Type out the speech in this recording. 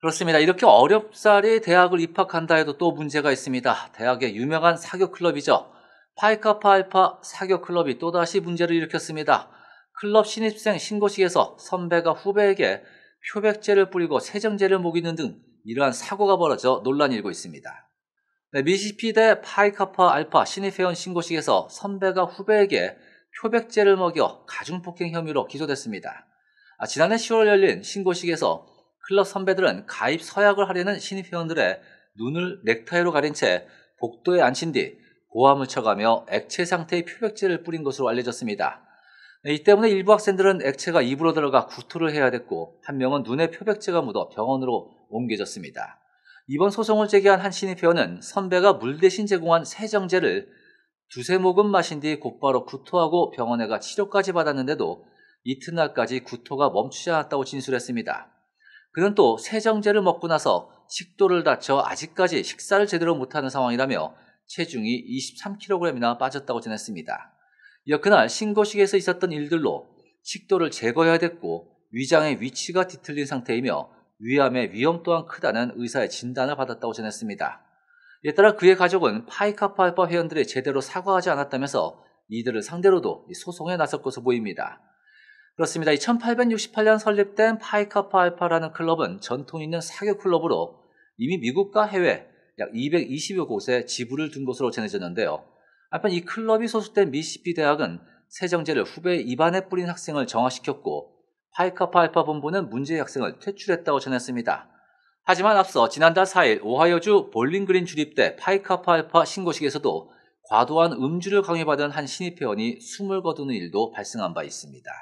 그렇습니다. 이렇게 어렵사리 대학을 입학한다 해도 또 문제가 있습니다. 대학의 유명한 사교 클럽이죠. 파이카파 알파 사교 클럽이 또다시 문제를 일으켰습니다. 클럽 신입생 신고식에서 선배가 후배에게 표백제를 뿌리고 세정제를 먹이는 등 이러한 사고가 벌어져 논란이 일고 있습니다. 네, 미시피대 파이카파 알파 신입회원 신고식에서 선배가 후배에게 표백제를 먹여 가중폭행 혐의로 기소됐습니다. 아, 지난해 10월 열린 신고식에서 클럽 선배들은 가입 서약을 하려는 신입회원들의 눈을 넥타이로 가린 채 복도에 앉힌 뒤 고함을 쳐가며 액체 상태의 표백제를 뿌린 것으로 알려졌습니다. 이 때문에 일부 학생들은 액체가 입으로 들어가 구토를 해야 됐고 한 명은 눈에 표백제가 묻어 병원으로 옮겨졌습니다. 이번 소송을 제기한 한 신입회원은 선배가 물 대신 제공한 세정제를 두세 모금 마신 뒤 곧바로 구토하고 병원에 가 치료까지 받았는데도 이튿날까지 구토가 멈추지 않았다고 진술했습니다. 그는 또 세정제를 먹고 나서 식도를 다쳐 아직까지 식사를 제대로 못하는 상황이라며 체중이 23kg이나 빠졌다고 전했습니다. 이어 그날 신고식에서 있었던 일들로 식도를 제거해야 됐고 위장의 위치가 뒤틀린 상태이며 위암의 위험 또한 크다는 의사의 진단을 받았다고 전했습니다. 이에 따라 그의 가족은 파이카파 이파 회원들이 제대로 사과하지 않았다면서 이들을 상대로도 소송에 나설 것으로 보입니다. 그렇습니다. 1868년 설립된 파이카파 알파라는 클럽은 전통 있는 사격 클럽으로 이미 미국과 해외 약 220여 곳에 지부를 둔 것으로 전해졌는데요. 한편 이 클럽이 소속된 미시피 대학은 세정제를 후배 입안에 뿌린 학생을 정화시켰고 파이카파 알파 본부는 문제의 학생을 퇴출했다고 전했습니다. 하지만 앞서 지난달 4일 오하이오주 볼링그린 주립대 파이카파 알파 신고식에서도 과도한 음주를 강요받은 한 신입 회원이 숨을 거두는 일도 발생한 바 있습니다.